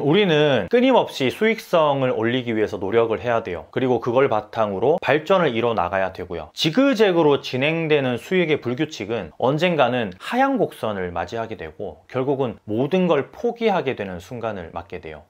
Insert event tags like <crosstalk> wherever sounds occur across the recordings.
우리는 끊임없이 수익성을 올리기 위해서 노력을 해야 돼요. 그리고 그걸 바탕으로 발전을 이뤄 나가야 되고요. 지그재그로 진행되는 수익의 불규칙은 언젠가는 하향 곡선을 맞이하게 되고 결국은 모든 걸 포기하게 되는 순간을 맞게 돼요.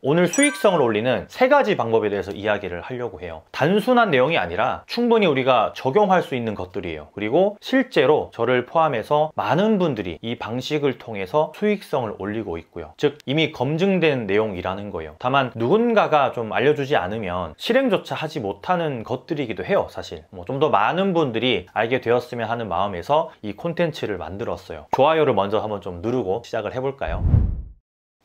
오늘 수익성을 올리는 세 가지 방법에 대해서 이야기를 하려고 해요 단순한 내용이 아니라 충분히 우리가 적용할 수 있는 것들이에요 그리고 실제로 저를 포함해서 많은 분들이 이 방식을 통해서 수익성을 올리고 있고요 즉 이미 검증된 내용이라는 거예요 다만 누군가가 좀 알려주지 않으면 실행조차 하지 못하는 것들이기도 해요 사실 뭐좀더 많은 분들이 알게 되었으면 하는 마음에서 이 콘텐츠를 만들었어요 좋아요를 먼저 한번 좀 누르고 시작을 해볼까요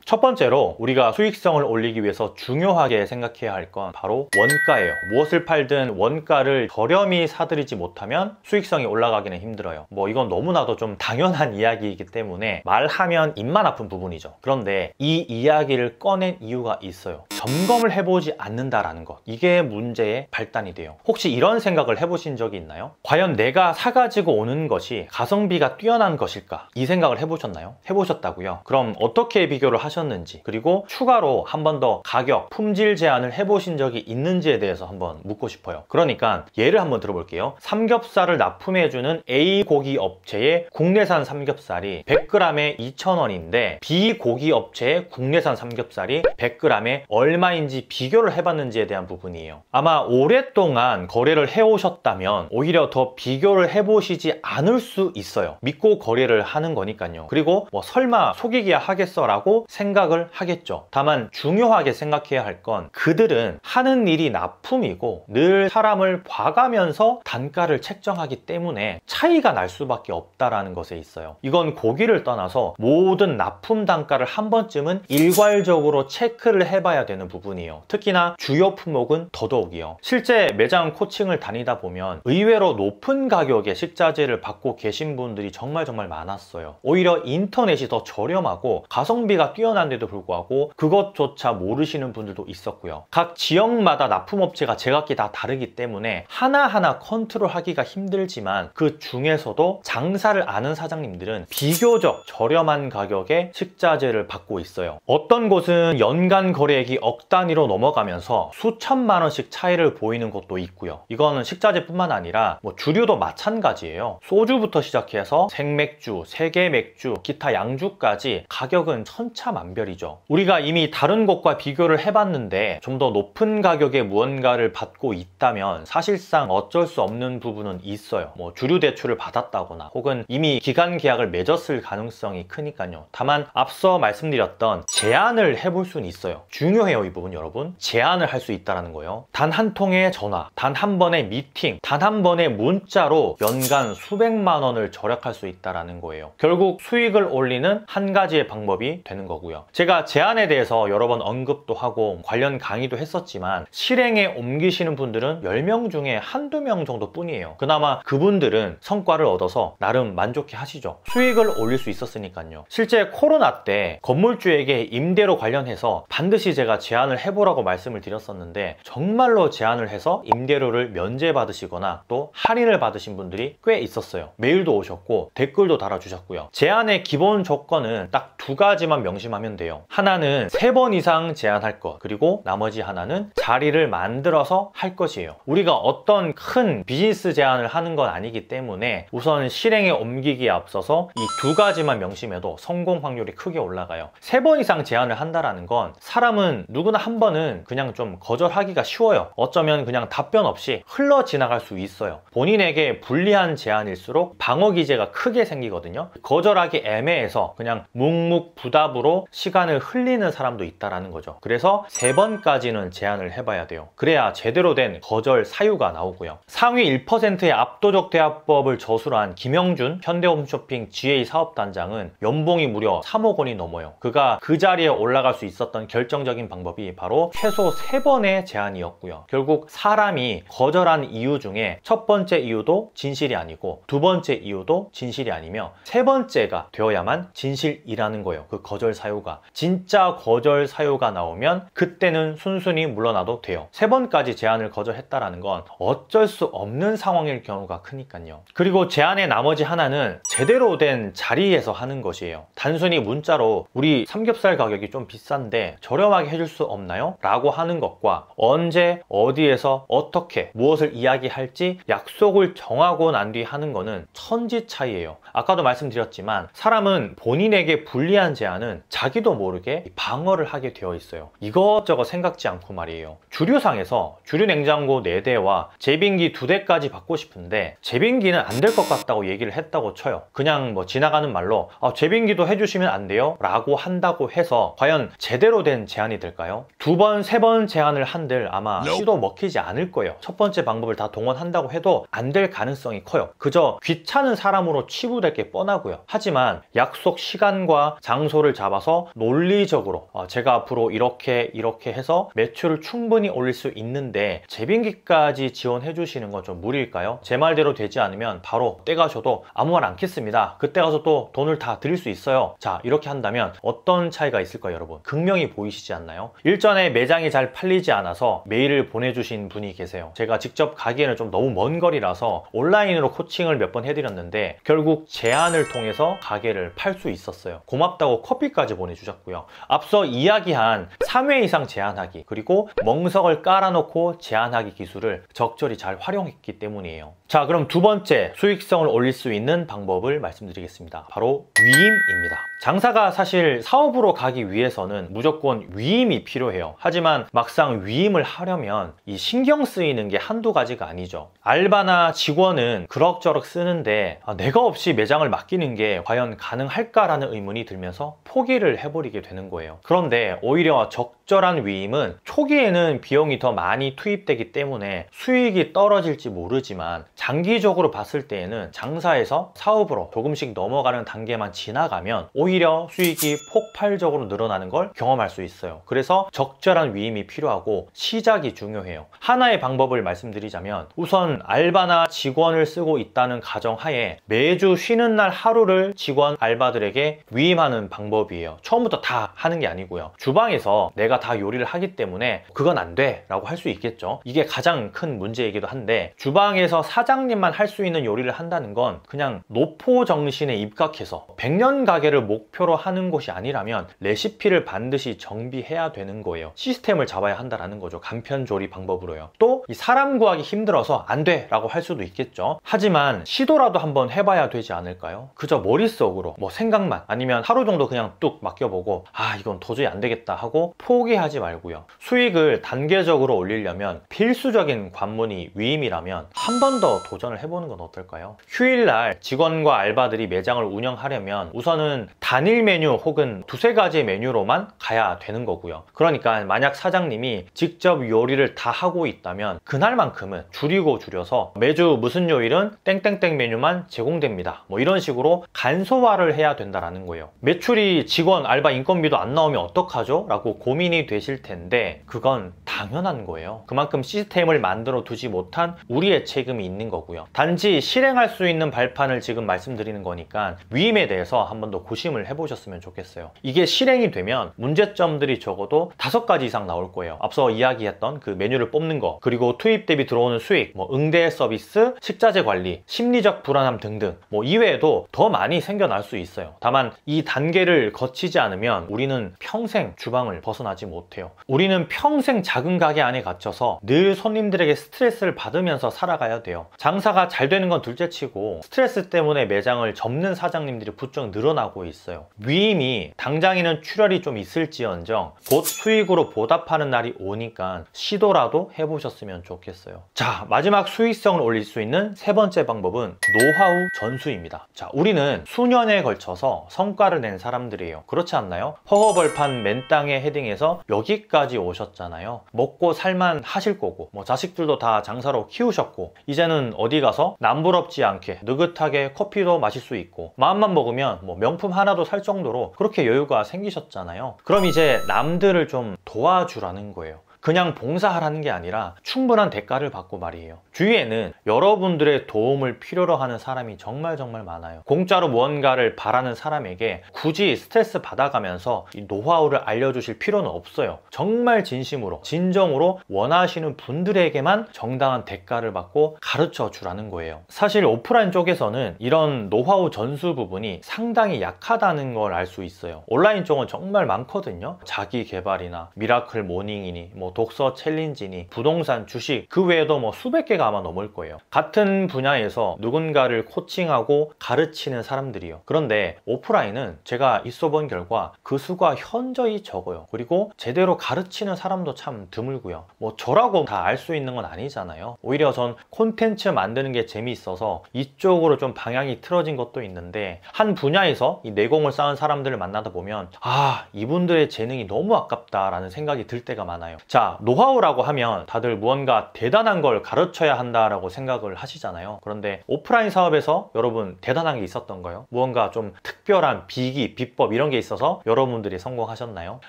첫 번째로 우리가 수익성을 올리기 위해서 중요하게 생각해야 할 건 바로 원가예요 무엇을 팔든 원가를 저렴히 사들이지 못하면 수익성이 올라가기는 힘들어요 뭐 이건 너무나도 좀 당연한 <laughs> 이야기이기 때문에 말하면 입만 아픈 부분이죠 그런데 이 이야기를 꺼낸 이유가 있어요 점검을 해보지 않는다라는 것 이게 문제의 발단이 돼요 혹시 이런 생각을 해보신 적이 있나요? 과연 내가 사가지고 오는 것이 가성비가 뛰어난 것일까 이 생각을 해보셨나요? 해보셨다고요? 그럼 어떻게 비교를 하시 하셨는지 그리고 추가로 한 번 더 가격, 품질 제한을 해보신 적이 있는지에 대해서 한번 묻고 싶어요 그러니까 예를 한번 들어볼게요 삼겹살을 납품해주는 A 고기 업체의 국내산 삼겹살이 100g에 2,000원인데 B 고기 업체의 국내산 삼겹살이 100g에 얼마인지 비교를 해봤는지에 대한 부분이에요 아마 오랫동안 거래를 해오셨다면 오히려 더 비교를 해보시지 않을 수 있어요 믿고 거래를 하는 거니까요 그리고 뭐 설마 속이기야 하겠어 라고 생각 생각을 하겠죠. 다만 중요하게 생각해야 할 건 그들은 하는 일이 납품이고 늘 사람을 봐가면서 단가를 책정하기 때문에 차이가 날 수밖에 없다라는 것에 있어요. 이건 고기를 떠나서 모든 납품 단가를 한 번쯤은 일괄적으로 체크를 해봐야 되는 부분이에요. 특히나 주요 품목은 더더욱이요. 실제 매장 코칭을 다니다 보면 의외로 높은 가격의 식자재를 받고 계신 분들이 정말 정말 많았어요. 오히려 인터넷이 더 저렴하고 가성비가 뛰어난 1 0만데도 불구하고 그것조차 모르시는 분들도 있었고요. 각 지역마다 납품업체가 제각기 다 다르기 때문에 하나하나 컨트롤하기가 힘들지만 그 중에서도 장사를 아는 사장님들은 비교적 저렴한 가격에 식자재를 받고 있어요. 어떤 곳은 연간 거래액이 억 단위로 넘어가면서 수천만 원씩 차이를 보이는 곳도 있고요. 이거는 식자재뿐만 아니라 뭐 주류도 마찬가지예요. 소주부터 시작해서 생맥주, 세계맥주, 기타 양주까지 가격은 천차만별 만별이죠. 우리가 이미 다른 곳과 비교를 해봤는데 좀 더 높은 가격의 무언가를 받고 있다면 사실상 어쩔 수 없는 부분은 있어요. 뭐 주류 대출을 받았다거나 혹은 이미 기간 계약을 맺었을 가능성이 크니까요. 다만 앞서 말씀드렸던 제안을 해볼 수는 있어요. 중요해요 이 부분 여러분. 제안을 할 수 있다는 거예요. 단 한 통의 전화, 단 한 번의 미팅, 단 한 번의 문자로 연간 수백만 원을 절약할 수 있다는 거예요. 결국 수익을 올리는 한 가지의 방법이 되는 거고요. 있고요. 제가 제안에 대해서 여러 번 언급도 하고 관련 강의도 했었지만 실행에 옮기시는 분들은 10명 중에 한두 명 정도뿐이에요. 그나마 그분들은 성과를 얻어서 나름 만족해 하시죠. 수익을 올릴 수 있었으니까요. 실제 코로나 때 건물주에게 임대로 관련해서 반드시 제가 제안을 해보라고 말씀을 드렸었는데 정말로 제안을 해서 임대료를 면제받으시거나 또 할인을 받으신 분들이 꽤 있었어요. 메일도 오셨고 댓글도 달아주셨고요. 제안의 기본 조건은 딱 두 가지만 명심하시면 하면 돼요 하나는 세 번 이상 제안할것 그리고 나머지 하나는 자리를 만들어서 할 것이에요 우리가 어떤 큰 비즈니스 제안을 하는 건 아니기 때문에 우선 실행에 옮기기에 앞서서 이 두 가지만 명심해도 성공 확률이 크게 올라가요 세 번 이상 제안을 한다라는 건 사람은 누구나 한 번은 그냥 좀 거절하기가 쉬워요 어쩌면 그냥 답변 없이 흘러 지나갈 수 있어요 본인에게 불리한 제안일수록 방어 기제가 크게 생기거든요 거절하기 애매해서 그냥 묵묵부답으로 시간을 흘리는 사람도 있다라는 거죠. 그래서 세 번까지는 제한을 해봐야 돼요. 그래야 제대로 된 거절 사유가 나오고요. 상위 1%의 압도적 대화법을 저술한 김영준 현대홈쇼핑 GA 사업단장은 연봉이 무려 3억 원이 넘어요. 그가 그 자리에 올라갈 수 있었던 결정적인 방법이 바로 최소 세번의 제한이었고요. 결국 사람이 거절한 이유 중에 첫 번째 이유도 진실이 아니고 두 번째 이유도 진실이 아니며 세 번째가 되어야만 진실이라는 거예요. 그 거절 사유 사유가 진짜 거절 사유가 나오면 그때는 순순히 물러나도 돼요 세 번까지 제안을 거절했다라는 건 어쩔 수 없는 상황일 경우가 크니까요 그리고 제안의 나머지 하나는 제대로 된 자리에서 하는 것이에요 단순히 문자로 우리 삼겹살 가격이 좀 비싼데 저렴하게 해줄 수 없나요? 라고 하는 것과 언제 어디에서 어떻게 무엇을 이야기할지 약속을 정하고 난 뒤 하는 거는 천지 차이예요 아까도 말씀드렸지만 사람은 본인에게 불리한 제안은 자 자기도 모르게 방어를 하게 되어 있어요 이것저것 생각지 않고 말이에요 주류상에서 주류 냉장고 4대와 제빙기 2대까지 받고 싶은데 제빙기는 안 될 것 같다고 얘기를 했다고 쳐요 그냥 뭐 지나가는 말로 아, 제빙기도 해주시면 안 돼요? 라고 한다고 해서 과연 제대로 된 제안이 될까요? 두 번, 세 번 제안을 한들 아마 시도 먹히지 않을 거예요 첫 번째 방법을 다 동원한다고 해도 안 될 가능성이 커요 그저 귀찮은 사람으로 치부될 게 뻔하고요 하지만 약속 시간과 장소를 잡아서 따라서 논리적으로 어, 제가 앞으로 이렇게 이렇게 해서 매출을 충분히 올릴 수 있는데 재빙기까지 지원해 주시는 건 좀 무리일까요? 제 말대로 되지 않으면 바로 떼가셔도 아무 말 않겠습니다. 그때 가서 또 돈을 다 드릴 수 있어요. 자 이렇게 한다면 어떤 차이가 있을까요 여러분? 극명히 보이시지 않나요? 일전에 매장이 잘 팔리지 않아서 메일을 보내주신 분이 계세요. 제가 직접 가기에는 좀 너무 먼 거리라서 온라인으로 코칭을 몇 번 해드렸는데 결국 제안을 통해서 가게를 팔 수 있었어요. 고맙다고 커피까지 보내 보내주셨고요. 앞서 이야기한 3회 이상 제한하기 그리고 멍석을 깔아놓고 제한하기 기술을 적절히 잘 활용했기 때문이에요. 자 그럼 두 번째 수익성을 올릴 수 있는 방법을 말씀드리겠습니다. 바로 위임입니다. 장사가 사실 사업으로 가기 위해서는 무조건 위임이 필요해요 하지만 막상 위임을 하려면 이 신경 쓰이는 게 한두 가지가 아니죠 알바나 직원은 그럭저럭 쓰는데 아, 내가 없이 매장을 맡기는 게 과연 가능할까라는 의문이 들면서 포기를 해버리게 되는 거예요 그런데 오히려 적절한 위임은 초기에는 비용이 더 많이 투입되기 때문에 수익이 떨어질지 모르지만 장기적으로 봤을 때에는 장사에서 사업으로 조금씩 넘어가는 단계만 지나가면 오히려 오히려 수익이 폭발적으로 늘어나는 걸 경험할 수 있어요 그래서 적절한 위임이 필요하고 시작이 중요해요 하나의 방법을 말씀드리자면 우선 알바나 직원을 쓰고 있다는 가정하에 매주 쉬는 날 하루를 직원 알바들에게 위임하는 방법이에요 처음부터 다 하는 게 아니고요 주방에서 내가 다 요리를 하기 때문에 그건 안 돼 라고 할 수 있겠죠 이게 가장 큰 문제이기도 한데 주방에서 사장님만 할 수 있는 요리를 한다는 건 그냥 노포 정신에 입각해서 100년 가게를 목 목표로 하는 것이 아니라면 레시피를 반드시 정비해야 되는 거예요 시스템을 잡아야 한다라는 거죠 간편조리 방법으로요 또이 사람 구하기 힘들어서 안 돼 라고 할 수도 있겠죠 하지만 시도라도 한번 해봐야 되지 않을까요? 그저 머릿속으로 뭐 생각만 아니면 하루 정도 그냥 뚝 맡겨보고 아 이건 도저히 안 되겠다 하고 포기하지 말고요 수익을 단계적으로 올리려면 필수적인 관문이 위임이라면 한 번 더 도전을 해보는 건 어떨까요? 휴일날 직원과 알바들이 매장을 운영하려면 우선은 다 단일 메뉴 혹은 두세 가지 메뉴로만 가야 되는 거고요 그러니까 만약 사장님이 직접 요리를 다 하고 있다면 그날만큼은 줄이고 줄여서 매주 무슨 요일은 땡땡땡 메뉴만 제공됩니다 뭐 이런 식으로 간소화를 해야 된다라는 거예요 매출이 직원 알바 인건비도 안 나오면 어떡하죠? 라고 고민이 되실 텐데 그건 당연한 거예요 그만큼 시스템을 만들어 두지 못한 우리의 책임이 있는 거고요 단지 실행할 수 있는 발판을 지금 말씀드리는 거니까 위임에 대해서 한 번 더 고심을 고민을 해보셨으면 좋겠어요. 이게 실행이 되면 문제점들이 적어도 다섯 가지 이상 나올 거예요. 앞서 이야기했던 그 메뉴를 뽑는 거, 그리고 투입 대비 들어오는 수익, 뭐 응대 서비스, 식자재 관리, 심리적 불안함 등등 뭐 이외에도 더 많이 생겨날 수 있어요. 다만 이 단계를 거치지 않으면 우리는 평생 주방을 벗어나지 못해요. 우리는 평생 작은 가게 안에 갇혀서 늘 손님들에게 스트레스를 받으면서 살아가야 돼요. 장사가 잘 되는 건 둘째치고 스트레스 때문에 매장을 접는 사장님들이 부쩍 늘어나고 있어요. 있어요 위임이 당장에는 출혈이 좀 있을지언정 곧 수익으로 보답하는 날이 오니까 시도라도 해보셨으면 좋겠어요 자 마지막 수익성을 올릴 수 있는 세 번째 방법은 노하우 전수입니다 자 우리는 수년에 걸쳐서 성과를 낸 사람들이에요 그렇지 않나요? 허허벌판 맨땅에 헤딩해서 여기까지 오셨잖아요 먹고 살만 하실 거고 뭐 자식들도 다 장사로 키우셨고 이제는 어디 가서 남부럽지 않게 느긋하게 커피도 마실 수 있고 마음만 먹으면 뭐 명품 하나 하나도살 정도로 그렇게 여유가 생기셨잖아요 그럼 이제 남들을 좀 도와주라는 거예요 그냥 봉사하라는 게 아니라 충분한 대가를 받고 말이에요 주위에는 여러분들의 도움을 필요로 하는 사람이 정말 정말 많아요 공짜로 무언가를 바라는 사람에게 굳이 스트레스 받아가면서 노하우를 알려주실 필요는 없어요 정말 진심으로 진정으로 원하시는 분들에게만 정당한 대가를 받고 가르쳐 주라는 거예요 사실 오프라인 쪽에서는 이런 노하우 전수 부분이 상당히 약하다는 걸 알 수 있어요 온라인 쪽은 정말 많거든요 자기 개발이나 미라클 모닝이니 뭐 독서 챌린지니 부동산 주식 그 외에도 뭐 수백 개가 아마 넘을 거예요 같은 분야에서 누군가를 코칭하고 가르치는 사람들이요 그런데 오프라인은 제가 있어 본 결과 그 수가 현저히 적어요 그리고 제대로 가르치는 사람도 참 드물고요 뭐 저라고 다 알 수 있는 건 아니잖아요 오히려 전 콘텐츠 만드는 게 재미있어서 이쪽으로 좀 방향이 틀어진 것도 있는데 한 분야에서 이 내공을 쌓은 사람들을 만나다 보면 아 이분들의 재능이 너무 아깝다라는 생각이 들 때가 많아요 자 노하우라고 하면 다들 무언가 대단한 걸 가르쳐야 한다라고 생각을 하시잖아요. 그런데 오프라인 사업에서 여러분 대단한 게 있었던 거예요? 무언가 좀 특별한 비기, 비법 이런 게 있어서 여러분들이 성공하셨나요?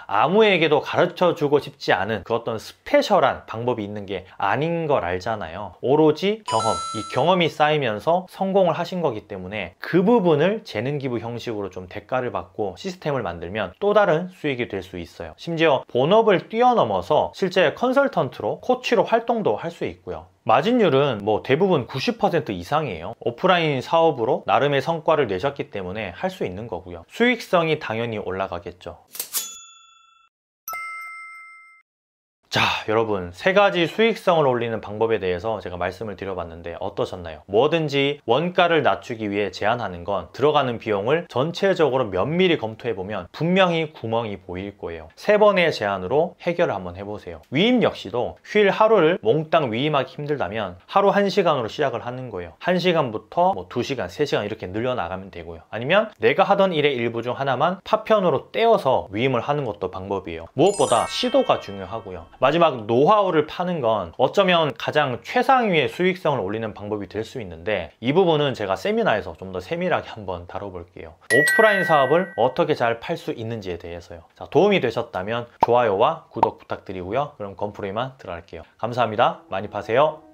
아무에게도 가르쳐 주고 싶지 않은 그 어떤 스페셜한 방법이 있는 게 아닌 걸 알잖아요. 오로지 경험, 이 경험이 쌓이면서 성공을 하신 거기 때문에 그 부분을 재능 기부 형식으로 좀 대가를 받고 시스템을 만들면 또 다른 수익이 될 수 있어요. 심지어 본업을 뛰어넘어서 실제 컨설턴트로 코치로 활동도 할 수 있고요 마진율은 뭐 대부분 90% 이상이에요 오프라인 사업으로 나름의 성과를 내셨기 때문에 할 수 있는 거고요 수익성이 당연히 올라가겠죠 자 여러분 세 가지 수익성을 올리는 방법에 대해서 제가 말씀을 드려봤는데 어떠셨나요? 뭐든지 원가를 낮추기 위해 제한하는 건 들어가는 비용을 전체적으로 면밀히 검토해보면 분명히 구멍이 보일 거예요 세 번의 제한으로 해결을 한번 해보세요 위임 역시도 휠 하루를 몽땅 위임하기 힘들다면 하루 1시간으로 시작을 하는 거예요 1시간부터 뭐 2시간, 3시간 이렇게 늘려나가면 되고요 아니면 내가 하던 일의 일부 중 하나만 파편으로 떼어서 위임을 하는 것도 방법이에요 무엇보다 시도가 중요하고요 마지막 노하우를 파는 건 어쩌면 가장 최상위의 수익성을 올리는 방법이 될 수 있는데 이 부분은 제가 세미나에서 좀 더 세밀하게 한번 다뤄볼게요 오프라인 사업을 어떻게 잘 팔 수 있는지에 대해서요 자, 도움이 되셨다면 좋아요와 구독 부탁드리고요 그럼 건프로이만 들어갈게요 감사합니다 많이 파세요